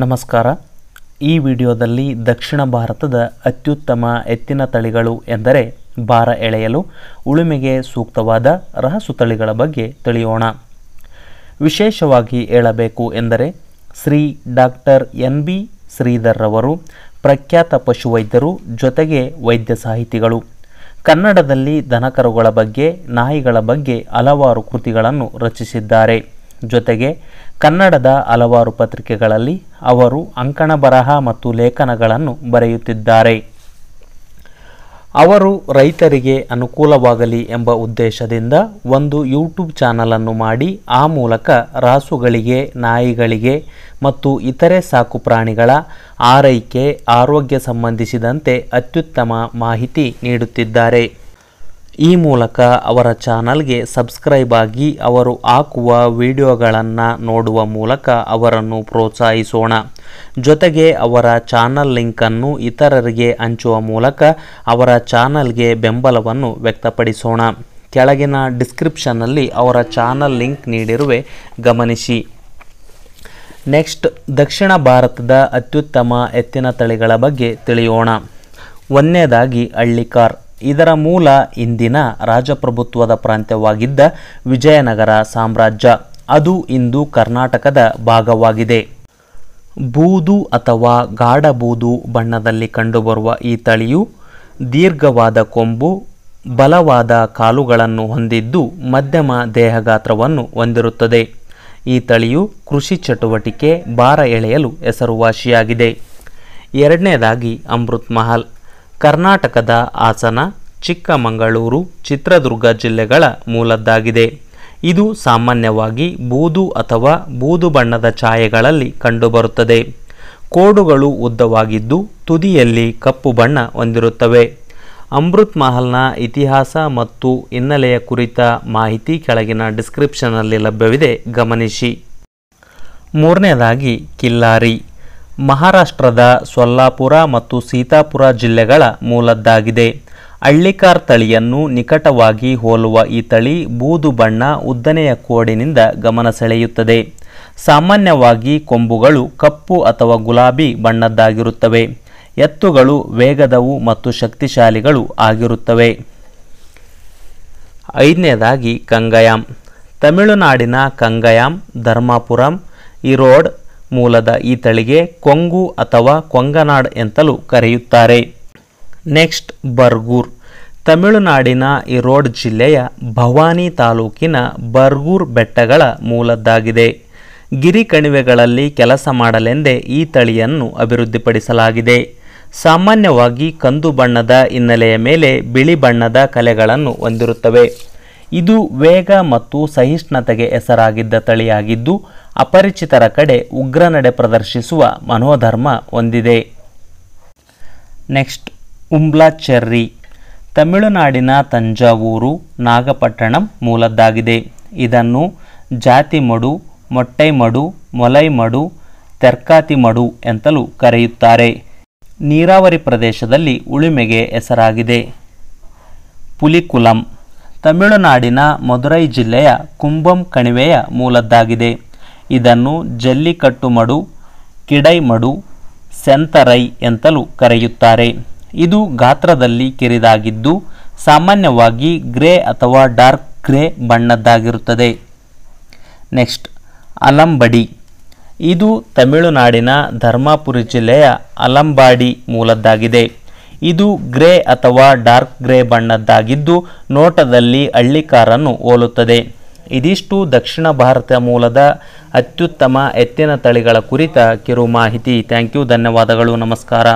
ನಮಸ್ಕಾರ ಈ ವಿಡಿಯೋದಲ್ಲಿ ದಕ್ಷಿಣ ಭಾರತದ ಅತ್ಯುತ್ತಮ ಎತ್ತಿನ ತಳಿಗಳು ಎಂದರೆ ಭಾರ ಎಳೆಯಲು ಉಳುಮೆಗೆ ಸೂಕ್ತವಾದ ರಹಸು ತಳಿಗಳ ಬಗ್ಗೆ ತಿಳಿಯೋಣ ವಿಶೇಷವಾಗಿ ಹೇಳಬೇಕು ಎಂದರೆ ಶ್ರೀ ಡಾಕ್ಟರ್ ಎನ್ ಬಿ ಶ್ರೀಧರ್ರವರು ಪ್ರಖ್ಯಾತ ಪಶುವೈದ್ಯರು ಜೊತೆಗೆ ವೈದ್ಯ ಸಾಹಿತಿಗಳು ಕನ್ನಡದಲ್ಲಿ ದನಕರುಗಳ ಬಗ್ಗೆ ನಾಯಿಗಳ ಬಗ್ಗೆ ಹಲವಾರು ಕೃತಿಗಳನ್ನು ರಚಿಸಿದ್ದಾರೆ ಜೊತೆಗೆ ಕನ್ನಡದ ಹಲವಾರು ಪತ್ರಿಕೆಗಳಲ್ಲಿ ಅವರು ಅಂಕಣ ಬರಹ ಮತ್ತು ಲೇಖನಗಳನ್ನು ಬರೆಯುತ್ತಿದ್ದಾರೆ ಅವರು ರೈತರಿಗೆ ಅನುಕೂಲವಾಗಲಿ ಎಂಬ ಉದ್ದೇಶದಿಂದ ಒಂದು ಯೂಟ್ಯೂಬ್ ಚಾನಲನ್ನು ಮಾಡಿ ಆ ಮೂಲಕ ರಾಸುಗಳಿಗೆ ನಾಯಿಗಳಿಗೆ ಮತ್ತು ಇತರೆ ಸಾಕು ಪ್ರಾಣಿಗಳ ಆರೈಕೆ ಆರೋಗ್ಯ ಸಂಬಂಧಿಸಿದಂತೆ ಅತ್ಯುತ್ತಮ ಮಾಹಿತಿ ನೀಡುತ್ತಿದ್ದಾರೆ ಈ ಮೂಲಕ ಅವರ ಚಾನಲ್ಗೆ ಸಬ್ಸ್ಕ್ರೈಬ್ ಆಗಿ ಅವರು ಹಾಕುವ ವಿಡಿಯೋಗಳನ್ನು ನೋಡುವ ಮೂಲಕ ಅವರನ್ನು ಪ್ರೋತ್ಸಾಹಿಸೋಣ ಜೊತೆಗೆ ಅವರ ಚಾನಲ್ ಲಿಂಕನ್ನು ಇತರರಿಗೆ ಹಂಚುವ ಮೂಲಕ ಅವರ ಚಾನಲ್ಗೆ ಬೆಂಬಲವನ್ನು ವ್ಯಕ್ತಪಡಿಸೋಣ ಕೆಳಗಿನ ಡಿಸ್ಕ್ರಿಪ್ಷನ್ನಲ್ಲಿ ಅವರ ಚಾನಲ್ ಲಿಂಕ್ ನೀಡಿರುವೆ ಗಮನಿಸಿ ನೆಕ್ಸ್ಟ್ ದಕ್ಷಿಣ ಭಾರತದ ಅತ್ಯುತ್ತಮ ಎತ್ತಿನ ತಳಿಗಳ ಬಗ್ಗೆ ತಿಳಿಯೋಣ ಒಂದನೇದಾಗಿ ಹಳ್ಳಿಕಾರ್ ಇದರ ಮೂಲ ಇಂದಿನ ರಾಜಪ್ರಭುತ್ವದ ಪ್ರಾಂತ್ಯವಾಗಿದ್ದ ವಿಜಯನಗರ ಸಾಮ್ರಾಜ್ಯ ಅದು ಇಂದು ಕರ್ನಾಟಕದ ಭಾಗವಾಗಿದೆ ಬೂದು ಅಥವಾ ಗಾಢಬೂದು ಬಣ್ಣದಲ್ಲಿ ಕಂಡುಬರುವ ಈ ತಳಿಯು ದೀರ್ಘವಾದ ಕೊಂಬು ಬಲವಾದ ಕಾಲುಗಳನ್ನು ಹೊಂದಿದ್ದು ಮಧ್ಯಮ ದೇಹಗಾತ್ರವನ್ನು ಹೊಂದಿರುತ್ತದೆ ಈ ತಳಿಯು ಕೃಷಿ ಚಟುವಟಿಕೆ ಭಾರ ಎಳೆಯಲು ಹೆಸರುವಾಸಿಯಾಗಿದೆ ಎರಡನೇದಾಗಿ ಅಮೃತ್ ಮಹಲ್ ಕರ್ನಾಟಕದ ಹಾಸನ ಚಿಕ್ಕಮಗಳೂರು ಚಿತ್ರದುರ್ಗ ಜಿಲ್ಲೆಗಳ ಮೂಲದ್ದಾಗಿದೆ ಇದು ಸಾಮಾನ್ಯವಾಗಿ ಬೂದು ಅಥವಾ ಬೂದು ಬಣ್ಣದ ಛಾಯೆಗಳಲ್ಲಿ ಕಂಡುಬರುತ್ತದೆ ಕೋಡುಗಳು ಉದ್ದವಾಗಿದ್ದು ತುದಿಯಲ್ಲಿ ಕಪ್ಪು ಬಣ್ಣ ಹೊಂದಿರುತ್ತವೆ ಅಮೃತ್ ಮಹಲ್ನ ಇತಿಹಾಸ ಮತ್ತು ಹಿನ್ನೆಲೆಯ ಕುರಿತ ಮಾಹಿತಿ ಕೆಳಗಿನ ಡಿಸ್ಕ್ರಿಪ್ಷನ್ನಲ್ಲಿ ಲಭ್ಯವಿದೆ ಗಮನಿಸಿ ಮೂರನೇದಾಗಿ ಕಿಲ್ಲಾರಿ ಮಹಾರಾಷ್ಟ್ರದ ಸೊಲ್ಲಾಪುರ ಮತ್ತು ಸೀತಾಪುರ ಜಿಲ್ಲೆಗಳ ಮೂಲದ್ದಾಗಿದೆ ಹಳ್ಳಿಕಾರ್ ತಳಿಯನ್ನು ನಿಕಟವಾಗಿ ಹೋಲುವ ಈ ತಳಿ ಬೂದು ಬಣ್ಣ ಉದ್ದನೆಯ ಕೋಡಿನಿಂದ ಗಮನ ಸೆಳೆಯುತ್ತದೆ ಸಾಮಾನ್ಯವಾಗಿ ಕೊಂಬುಗಳು ಕಪ್ಪು ಅಥವಾ ಗುಲಾಬಿ ಬಣ್ಣದ್ದಾಗಿರುತ್ತವೆ ಎತ್ತುಗಳು ವೇಗದವು ಮತ್ತು ಶಕ್ತಿಶಾಲಿಗಳು ಆಗಿರುತ್ತವೆ ಐದನೇದಾಗಿ ಕಂಗಯಾಮ್ ತಮಿಳುನಾಡಿನ ಕಂಗಯಾಮ್ ಧರ್ಮಾಪುರಂ ಇರೋಡ್ ಮೂಲದ ಈ ತಳಿಗೆ ಕೊಂಗು ಅಥವಾ ಕೊಂಗನಾಡ್ ಎಂತಲೂ ಕರೆಯುತ್ತಾರೆ ನೆಕ್ಸ್ಟ್ ಬರ್ಗೂರ್ ತಮಿಳುನಾಡಿನ ಇರೋಡ್ ಜಿಲ್ಲೆಯ ಭವಾನಿ ತಾಲೂಕಿನ ಬರ್ಗೂರ್ ಬೆಟ್ಟಗಳ ಮೂಲದ್ದಾಗಿದೆ ಗಿರಿ ಕಣಿವೆಗಳಲ್ಲಿ ಕೆಲಸ ಮಾಡಲೆಂದೇ ಈ ತಳಿಯನ್ನು ಅಭಿವೃದ್ಧಿಪಡಿಸಲಾಗಿದೆ ಸಾಮಾನ್ಯವಾಗಿ ಕಂದು ಬಣ್ಣದ ಹಿನ್ನೆಲೆಯ ಮೇಲೆ ಬಿಳಿ ಬಣ್ಣದ ಕಲೆಗಳನ್ನು ಹೊಂದಿರುತ್ತವೆ ಇದು ವೇಗ ಮತ್ತು ಸಹಿಷ್ಣುತೆಗೆ ಹೆಸರಾಗಿದ್ದ ತಳಿಯಾಗಿದ್ದು ಅಪರಿಚಿತರ ಕಡೆ ಉಗ್ರ ನಡೆ ಪ್ರದರ್ಶಿಸುವ ಮನೋಧರ್ಮ ಹೊಂದಿದೆ ನೆಕ್ಸ್ಟ್ ಉಂಬ್ಲಾ ಚೆರ್ರಿ ತಮಿಳುನಾಡಿನ ತಂಜಾವೂರು ನಾಗಪಟ್ಟಣಂ ಮೂಲದ್ದಾಗಿದೆ ಇದನ್ನು ಜಾತಿಮಡು ಮೊಟ್ಟೈಮಡು ಮೊಲೈಮಡು ತೆರ್ಕಾತಿಮಡು ಎಂತಲೂ ಕರೆಯುತ್ತಾರೆ ನೀರಾವರಿ ಪ್ರದೇಶದಲ್ಲಿ ಉಳುಮೆಗೆ ಹೆಸರಾಗಿದೆ ಪುಲಿಕುಲಂ ತಮಿಳುನಾಡಿನ ಮಧುರೈ ಜಿಲ್ಲೆಯ ಕುಂಬಂ ಕಣಿವೆಯ ಮೂಲದ್ದಾಗಿದೆ ಇದನ್ನು ಜಲ್ಲಿಕಟ್ಟುಮಡು ಕಿಡೈಮಡು ಸೆಂತರೈ ಎಂತಲೂ ಕರೆಯುತ್ತಾರೆ ಇದು ಗಾತ್ರದಲ್ಲಿ ಕಿರಿದಾಗಿದ್ದು ಸಾಮಾನ್ಯವಾಗಿ ಗ್ರೇ ಅಥವಾ ಡಾರ್ಕ್ ಗ್ರೇ ಬಣ್ಣದ್ದಾಗಿರುತ್ತದೆ ನೆಕ್ಸ್ಟ್ ಅಲಂಬಡಿ ಇದು ತಮಿಳುನಾಡಿನ ಧರ್ಮಾಪುರಿ ಜಿಲ್ಲೆಯ ಅಲಂಬಾಡಿ ಮೂಲದ್ದಾಗಿದೆ ಇದು ಗ್ರೇ ಅಥವಾ ಡಾರ್ಕ್ ಗ್ರೇ ಬಣ್ಣದ್ದಾಗಿದ್ದು ನೋಟದಲ್ಲಿ ಹಳ್ಳಿಕಾರನ್ನು ಹೋಲುತ್ತದೆ ಇದಿಷ್ಟು ದಕ್ಷಿಣ ಭಾರತ ಮೂಲದ ಅತ್ಯುತ್ತಮ ಎತ್ತಿನ ತಳಿಗಳ ಕುರಿತ ಕಿರು ಮಾಹಿತಿ ಥ್ಯಾಂಕ್ ಯು ಧನ್ಯವಾದಗಳು ನಮಸ್ಕಾರ